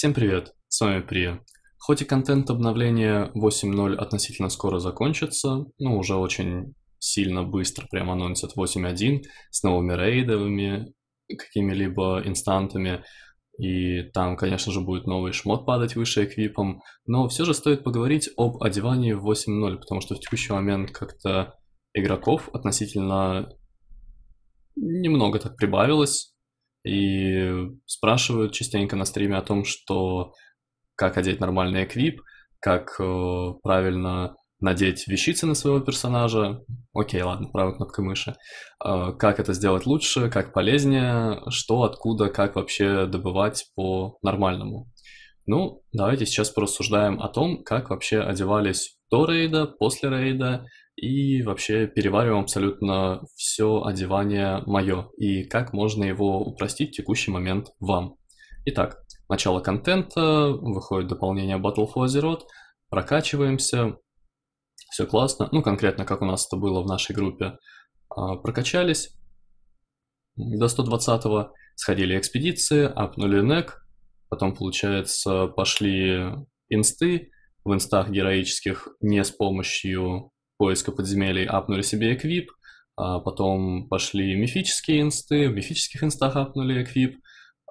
Всем привет, с вами Прия. Хоть и контент обновления 8.0 относительно скоро закончится, но уже очень сильно быстро прям анонсят 8.1 с новыми рейдовыми какими-либо инстантами, и там, конечно же, будет новый шмот падать выше эквипом, но все же стоит поговорить об одевании в 8.0, потому что в текущий момент как-то игроков относительно немного так прибавилось, и спрашивают частенько на стриме о том, что как одеть нормальный эквип, как э, правильно надеть вещицы на своего персонажа. Окей, ладно, правой кнопкой мыши. Э, как это сделать лучше, как полезнее, что, откуда, как вообще добывать по-нормальному. Ну, давайте сейчас порассуждаем о том, как вообще одевались до рейда, после рейда, и вообще перевариваем абсолютно все одевание мое и как можно его упростить в текущий момент вам. Итак, начало контента, выходит дополнение Battle for Azeroth, прокачиваемся, все классно, ну конкретно как у нас это было в нашей группе, а, прокачались до 120-го, сходили экспедиции, апнули нек, e потом, получается, пошли инсты, в инстах героических не с помощью поиска подземелий апнули себе эквип, а потом пошли мифические инсты, в мифических инстах апнули эквип,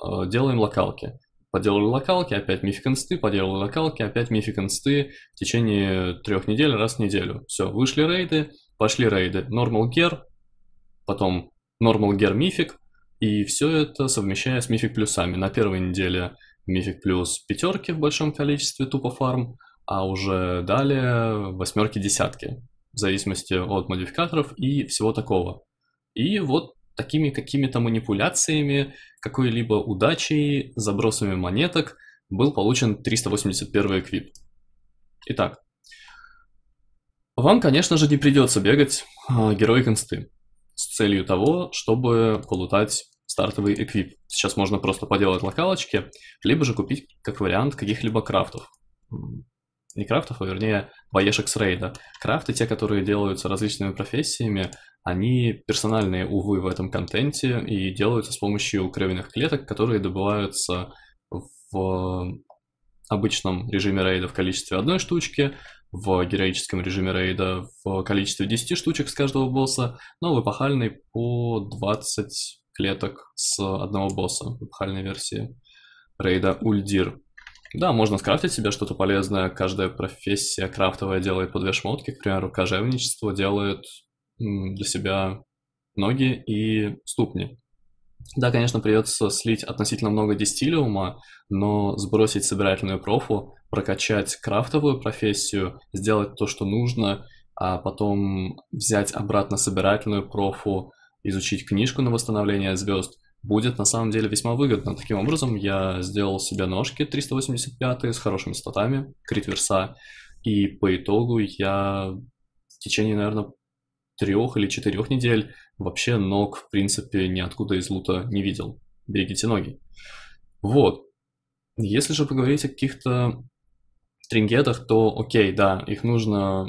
а, делаем локалки. Поделали локалки, опять мифик инсты, поделали локалки, опять мифик инсты в течение трех недель, раз в неделю. Все, вышли рейды, пошли рейды. Normal gear, потом normal gear мифик, и все это совмещая с мифик плюсами. На первой неделе мифик плюс пятерки в большом количестве тупо фарм, а уже далее восьмерки, десятки в зависимости от модификаторов и всего такого. И вот такими какими-то манипуляциями, какой-либо удачей, забросами монеток был получен 381 эквип. Итак, вам, конечно же, не придется бегать а, герой консты с целью того, чтобы полутать стартовый эквип. Сейчас можно просто поделать локалочки, либо же купить как вариант каких-либо крафтов не крафтов, а вернее боешек с рейда. Крафты, те, которые делаются различными профессиями, они персональные, увы, в этом контенте и делаются с помощью кровяных клеток, которые добываются в обычном режиме рейда в количестве одной штучки, в героическом режиме рейда в количестве 10 штучек с каждого босса, но в эпохальной по 20 клеток с одного босса в эпохальной версии рейда Ульдир. Да, можно скрафтить себе что-то полезное. Каждая профессия крафтовая делает по две шмотки. К примеру, кожевничество делает для себя ноги и ступни. Да, конечно, придется слить относительно много дистиллиума, но сбросить собирательную профу, прокачать крафтовую профессию, сделать то, что нужно, а потом взять обратно собирательную профу, изучить книжку на восстановление звезд будет на самом деле весьма выгодно. Таким образом, я сделал себе ножки 385 с хорошими статами, крит верса, и по итогу я в течение, наверное, трех или четырех недель вообще ног, в принципе, ниоткуда из лута не видел. Берегите ноги. Вот. Если же поговорить о каких-то трингетах, то окей, да, их нужно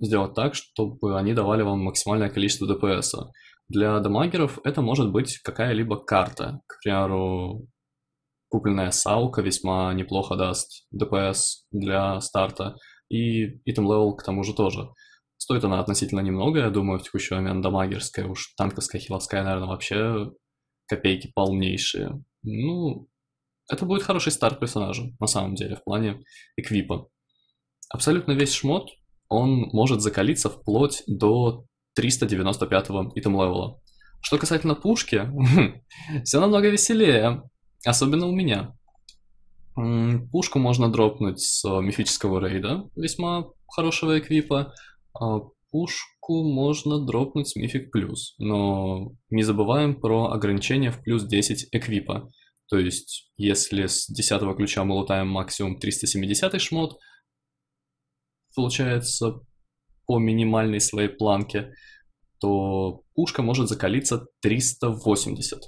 сделать так, чтобы они давали вам максимальное количество ДПСа. Для дамагеров это может быть какая-либо карта. К примеру, купленная саука весьма неплохо даст ДПС для старта, и item level к тому же тоже. Стоит она относительно немного, я думаю, в текущий момент дамагерская, уж танковская, хиловская, наверное, вообще копейки полнейшие. Ну, это будет хороший старт персонажа, на самом деле, в плане эквипа. Абсолютно весь шмот, он может закалиться вплоть до 395-го итем-левела. Что касательно пушки, все намного веселее, особенно у меня. Пушку можно дропнуть с э, мифического рейда, весьма хорошего эквипа. А пушку можно дропнуть с мифик плюс, но не забываем про ограничение в плюс 10 эквипа. То есть, если с 10 ключа мы лутаем максимум 370 шмот, получается по минимальной своей планке, то пушка может закалиться 380.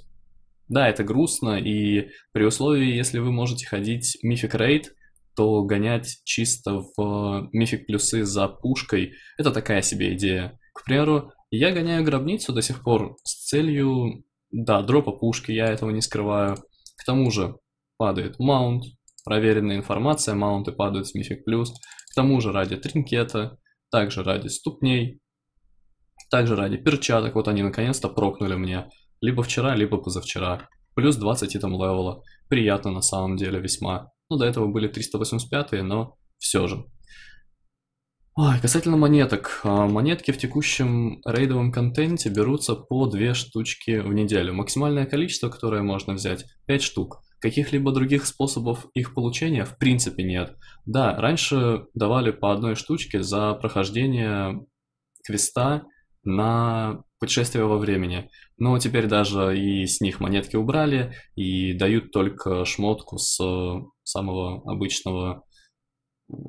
Да, это грустно, и при условии, если вы можете ходить мифик рейд, то гонять чисто в мифик плюсы за пушкой – это такая себе идея. К примеру, я гоняю гробницу до сих пор с целью, да, дропа пушки, я этого не скрываю. К тому же падает маунт, проверенная информация, маунты падают с мифик плюс. К тому же ради тринкета, также ради ступней, также ради перчаток, вот они наконец-то прокнули мне. Либо вчера, либо позавчера. Плюс 20 там левела. Приятно на самом деле весьма. Ну, до этого были 385, но все же. Ой, касательно монеток. А, монетки в текущем рейдовом контенте берутся по 2 штучки в неделю. Максимальное количество, которое можно взять, 5 штук. Каких-либо других способов их получения в принципе нет. Да, раньше давали по одной штучке за прохождение квеста на путешествия во времени. Но теперь даже и с них монетки убрали, и дают только шмотку с э, самого обычного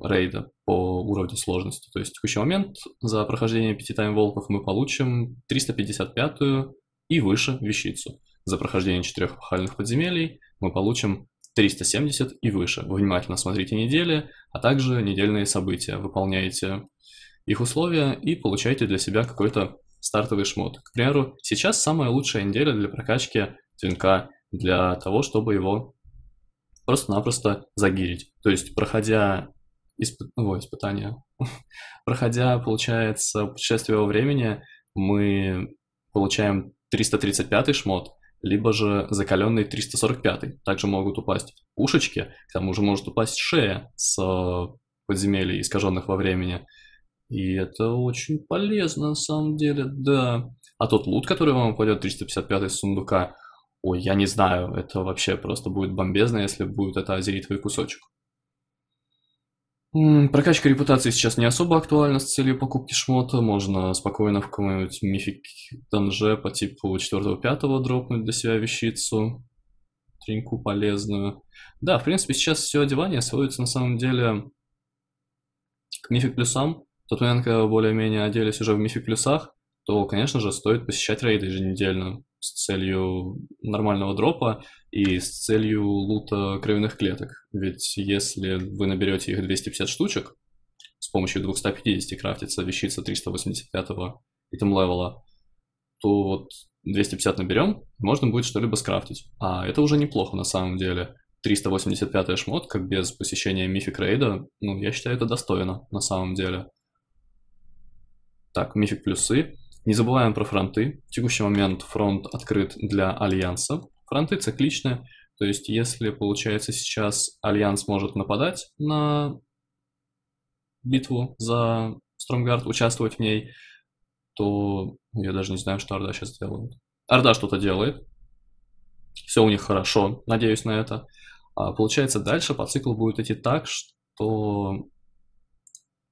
рейда по уровню сложности. То есть в текущий момент за прохождение пяти тайм-волков мы получим 355-ю и выше вещицу. За прохождение четырех пахальных подземелий мы получим 370 и выше. внимательно смотрите недели, а также недельные события. Выполняете их условия и получаете для себя какой-то стартовый шмот. К примеру, сейчас самая лучшая неделя для прокачки твинка, для того, чтобы его просто-напросто загирить. То есть, проходя исп... Ой, испытания, проходя, получается, путешествие во времени, мы получаем 335 шмот, либо же закаленный 345 также могут упасть ушечки, к тому же может упасть шея с подземелья искаженных во времени. И это очень полезно на самом деле, да. А тот лут, который вам упадет, 355 из сундука, ой, я не знаю, это вообще просто будет бомбезно, если будет это азеритовый кусочек. Прокачка репутации сейчас не особо актуальна с целью покупки шмота. Можно спокойно в каком-нибудь мифик данже по типу 4-5 дропнуть для себя вещицу. Треньку полезную. Да, в принципе, сейчас все одевание сводится на самом деле к мифик плюсам. В тот момент, когда вы более-менее оделись уже в мифи-плюсах, то, конечно же, стоит посещать рейды еженедельно с целью нормального дропа и с целью лута кровяных клеток. Ведь если вы наберете их 250 штучек, с помощью 250 крафтится вещица 385-го итем-левела, то вот 250 наберем, можно будет что-либо скрафтить. А это уже неплохо на самом деле. 385-я шмотка без посещения мифик рейда, ну, я считаю, это достойно на самом деле. Так, мифик плюсы. Не забываем про фронты. В текущий момент фронт открыт для альянса. Фронты цикличные, то есть если, получается, сейчас альянс может нападать на битву за Стромгард, участвовать в ней, то я даже не знаю, что Орда сейчас делает. Орда что-то делает. Все у них хорошо, надеюсь на это. А получается, дальше по циклу будет идти так, что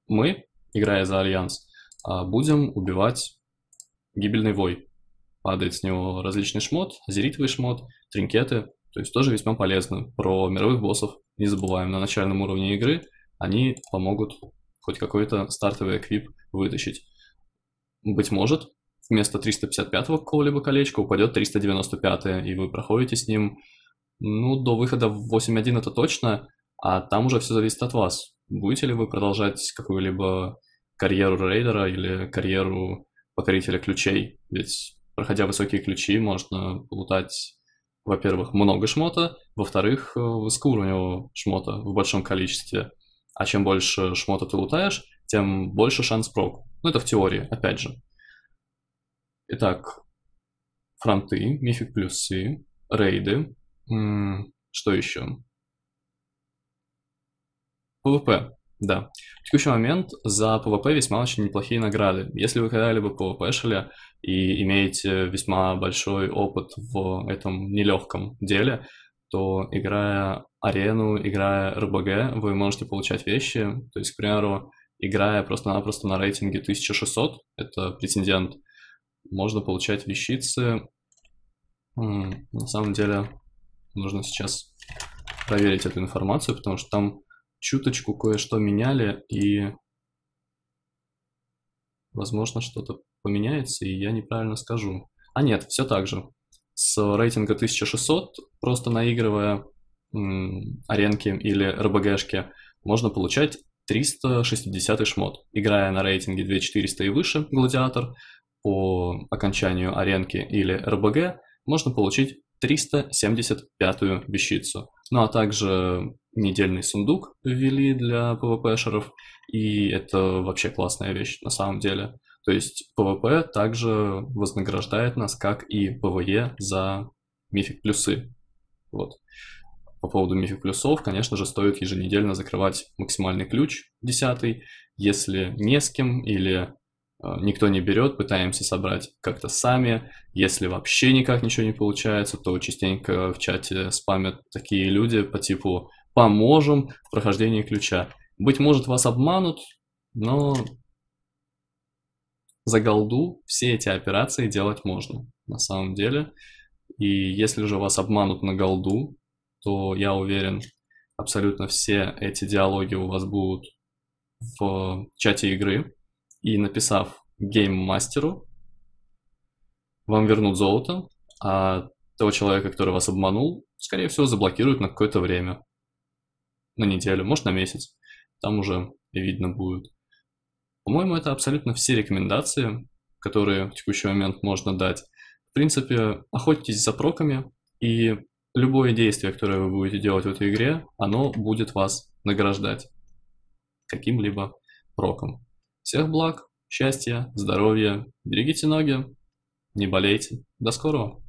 мы, играя за Альянс, а будем убивать гибельный вой. Падает с него различный шмот, зеритовый шмот, тринкеты, то есть тоже весьма полезно. Про мировых боссов не забываем, на начальном уровне игры они помогут хоть какой-то стартовый эквип вытащить. Быть может, вместо 355-го какого-либо колечка упадет 395-е, и вы проходите с ним, ну, до выхода в 8.1 это точно, а там уже все зависит от вас. Будете ли вы продолжать какую-либо карьеру рейдера или карьеру покорителя ключей. Ведь, проходя высокие ключи, можно плутать во-первых, много шмота, во-вторых, э, высокоуровневого шмота в большом количестве. А чем больше шмота ты лутаешь, тем больше шанс прок. Ну, это в теории, опять же. Итак, фронты, мифик плюсы, рейды. М -м, что еще? ПВП. Да. В текущий момент за PvP весьма очень неплохие награды. Если вы когда-либо pvp шли и имеете весьма большой опыт в этом нелегком деле, то играя арену, играя РБГ, вы можете получать вещи. То есть, к примеру, играя просто-напросто на рейтинге 1600, это претендент, можно получать вещицы. На самом деле, нужно сейчас проверить эту информацию, потому что там чуточку кое-что меняли, и, возможно, что-то поменяется, и я неправильно скажу. А нет, все так же. С рейтинга 1600, просто наигрывая аренки или РБГшки, можно получать 360 шмот. Играя на рейтинге 2400 и выше, гладиатор, по окончанию аренки или РБГ, можно получить 375-ю вещицу. Ну а также недельный сундук ввели для PvP-шеров, и это вообще классная вещь на самом деле. То есть PvP также вознаграждает нас, как и PvE, за мифик плюсы. Вот. По поводу мифик плюсов, конечно же, стоит еженедельно закрывать максимальный ключ, десятый. Если не с кем или Э, никто не берет, пытаемся собрать как-то сами. Если вообще никак ничего не получается, то частенько в чате спамят такие люди по типу «поможем в прохождении ключа». Быть может, вас обманут, но за голду все эти операции делать можно на самом деле. И если же вас обманут на голду, то я уверен, абсолютно все эти диалоги у вас будут в чате игры, и написав гейммастеру, вам вернут золото, а того человека, который вас обманул, скорее всего, заблокируют на какое-то время. На неделю, может, на месяц. Там уже видно будет. По-моему, это абсолютно все рекомендации, которые в текущий момент можно дать. В принципе, охотитесь за проками, и любое действие, которое вы будете делать в этой игре, оно будет вас награждать каким-либо проком. Всех благ, счастья, здоровья, берегите ноги, не болейте. До скорого!